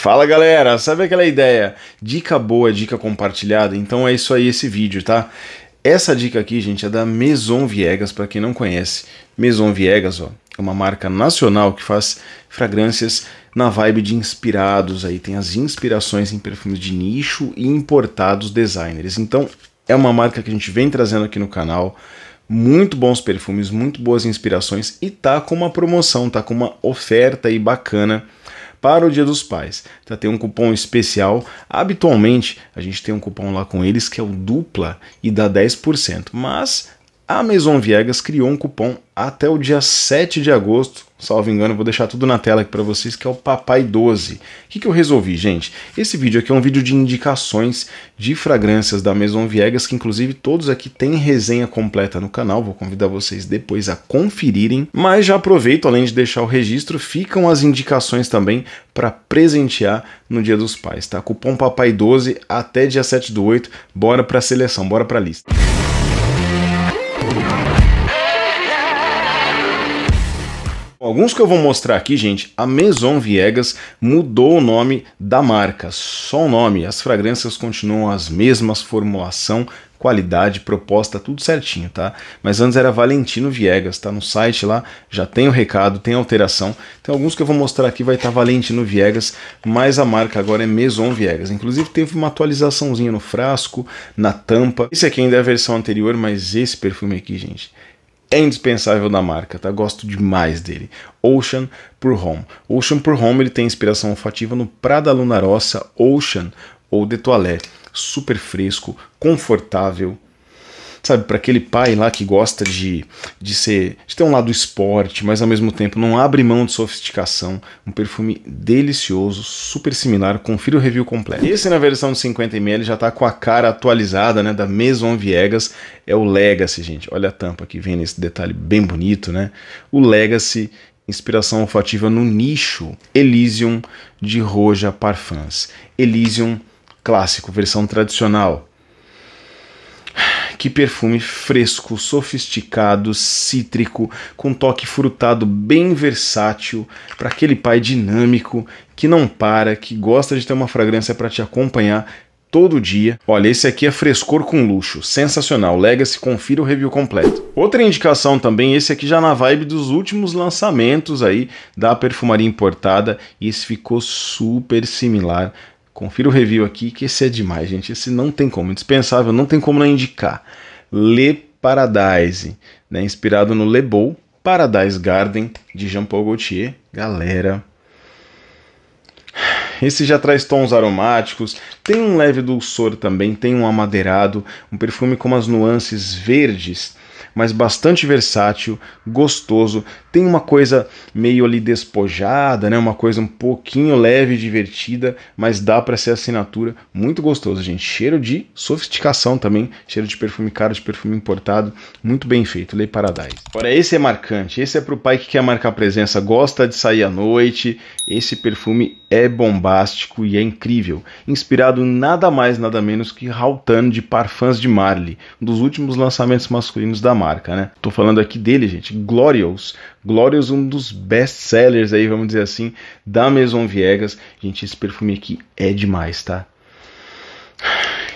Fala galera, sabe aquela ideia? Dica boa, dica compartilhada? Então é isso aí esse vídeo, tá? Essa dica aqui, gente, é da Maison Viegas, para quem não conhece. Maison Viegas, ó, é uma marca nacional que faz fragrâncias na vibe de inspirados aí, tem as inspirações em perfumes de nicho e importados designers. Então, é uma marca que a gente vem trazendo aqui no canal, muito bons perfumes, muito boas inspirações e tá com uma promoção, tá com uma oferta aí bacana para o Dia dos Pais. Tá? Tem um cupom especial. Habitualmente a gente tem um cupom lá com eles que é o dupla e dá 10%. Mas a Maison Viegas criou um cupom até o dia 7 de agosto, salvo engano, vou deixar tudo na tela aqui para vocês, que é o Papai 12. O que, que eu resolvi, gente? Esse vídeo aqui é um vídeo de indicações de fragrâncias da Maison Viegas, que inclusive todos aqui têm resenha completa no canal, vou convidar vocês depois a conferirem. Mas já aproveito, além de deixar o registro, ficam as indicações também para presentear no Dia dos Pais, tá? Cupom Papai 12 até dia 7 do 8, bora para a seleção, bora para a lista. Thank you. Alguns que eu vou mostrar aqui, gente, a Maison Viegas mudou o nome da marca, só o nome. As fragrâncias continuam as mesmas, formulação, qualidade, proposta, tudo certinho, tá? Mas antes era Valentino Viegas, tá no site lá, já tem o recado, tem alteração. Tem alguns que eu vou mostrar aqui, vai estar tá Valentino Viegas, mas a marca agora é Maison Viegas. Inclusive teve uma atualizaçãozinha no frasco, na tampa. Esse aqui ainda é a versão anterior, mas esse perfume aqui, gente, é indispensável da marca, tá? Gosto demais dele. Ocean por Home. Ocean por Home ele tem inspiração olfativa no Prada Lunarossa Ocean ou de Toilette. Super fresco, confortável, sabe, para aquele pai lá que gosta de, de ser, de ter um lado esporte, mas ao mesmo tempo não abre mão de sofisticação, um perfume delicioso, super similar, confira o review completo. Esse na versão de 50ml já tá com a cara atualizada, né, da Maison Viegas, é o Legacy, gente, olha a tampa que vem nesse detalhe bem bonito, né, o Legacy inspiração olfativa no nicho Elysium de Roja Parfums. Elysium clássico, versão tradicional, que perfume fresco, sofisticado, cítrico, com toque frutado bem versátil, para aquele pai dinâmico que não para, que gosta de ter uma fragrância para te acompanhar todo dia. Olha, esse aqui é frescor com luxo, sensacional. Legacy, confira o review completo. Outra indicação também, esse aqui já na vibe dos últimos lançamentos aí da perfumaria importada, e esse ficou super similar Confira o review aqui, que esse é demais, gente. Esse não tem como, é indispensável, não tem como não indicar. Le Paradise, né? inspirado no Le Beau Paradise Garden, de Jean-Paul Gaultier. Galera, esse já traz tons aromáticos, tem um leve dulçor também, tem um amadeirado, um perfume com umas nuances verdes mas bastante versátil, gostoso. Tem uma coisa meio ali despojada, né? Uma coisa um pouquinho leve e divertida, mas dá para ser assinatura. Muito gostoso, gente. Cheiro de sofisticação também, cheiro de perfume caro, de perfume importado, muito bem feito. Lei Paradise. Agora esse é marcante. Esse é pro pai que quer marcar presença, gosta de sair à noite. Esse perfume é bombástico e é incrível. Inspirado nada mais, nada menos que Rautan de Parfums de Marly, um dos últimos lançamentos masculinos da marca, né? Tô falando aqui dele, gente, Glorious. Glorious, um dos best sellers aí, vamos dizer assim, da Maison Viegas. Gente, esse perfume aqui é demais, tá?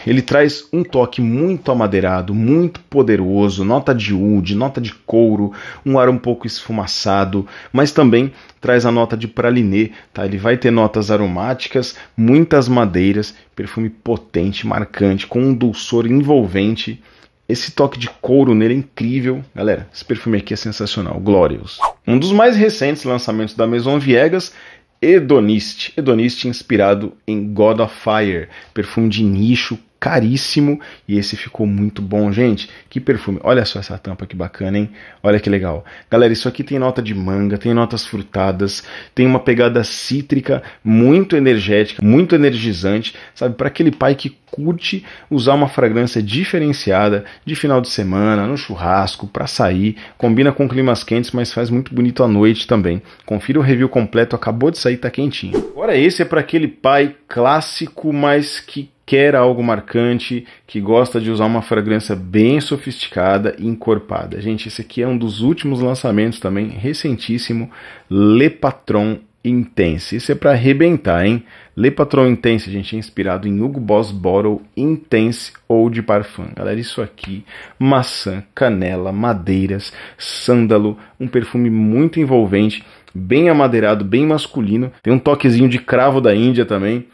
Ele traz um toque muito amadeirado, muito poderoso, nota de oud, nota de couro, um ar um pouco esfumaçado, mas também traz a nota de pralinê, tá? Ele vai ter notas aromáticas, muitas madeiras, perfume potente, marcante, com um dulçor envolvente esse toque de couro nele é incrível. Galera, esse perfume aqui é sensacional. Glorious. Um dos mais recentes lançamentos da Maison Viegas Hedonist. Hedonist inspirado em God of Fire. Perfume de nicho caríssimo e esse ficou muito bom, gente. Que perfume. Olha só essa tampa que bacana, hein? Olha que legal. Galera, isso aqui tem nota de manga, tem notas frutadas, tem uma pegada cítrica muito energética, muito energizante, sabe? Para aquele pai que curte usar uma fragrância diferenciada de final de semana, no churrasco, para sair, combina com climas quentes, mas faz muito bonito à noite também. Confira o review completo, acabou de sair, tá quentinho. Agora esse é para aquele pai clássico, mas que quer algo marcante, que gosta de usar uma fragrância bem sofisticada e encorpada. Gente, esse aqui é um dos últimos lançamentos também, recentíssimo, Le Patron Intense. Isso é para arrebentar, hein? Le Patron Intense, gente, é inspirado em Hugo Boss Bottle Intense ou de Parfum. Galera, isso aqui, maçã, canela, madeiras, sândalo, um perfume muito envolvente, bem amadeirado, bem masculino. Tem um toquezinho de cravo da Índia também.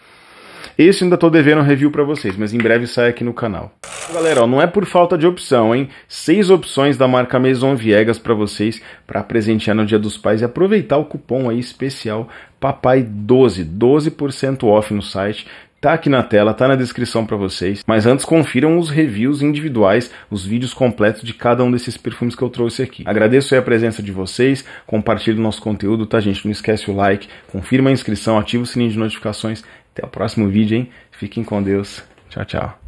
Esse ainda tô devendo um review para vocês, mas em breve sai aqui no canal. Galera, ó, não é por falta de opção, hein? Seis opções da marca Maison Viegas para vocês para presentear no Dia dos Pais e aproveitar o cupom aí especial Papai12, 12% off no site. Tá aqui na tela, tá na descrição para vocês. Mas antes confiram os reviews individuais, os vídeos completos de cada um desses perfumes que eu trouxe aqui. Agradeço a presença de vocês, compartilhe o nosso conteúdo, tá gente? Não esquece o like, confirma a inscrição, ativa o sininho de notificações até o próximo vídeo, hein? Fiquem com Deus. Tchau, tchau.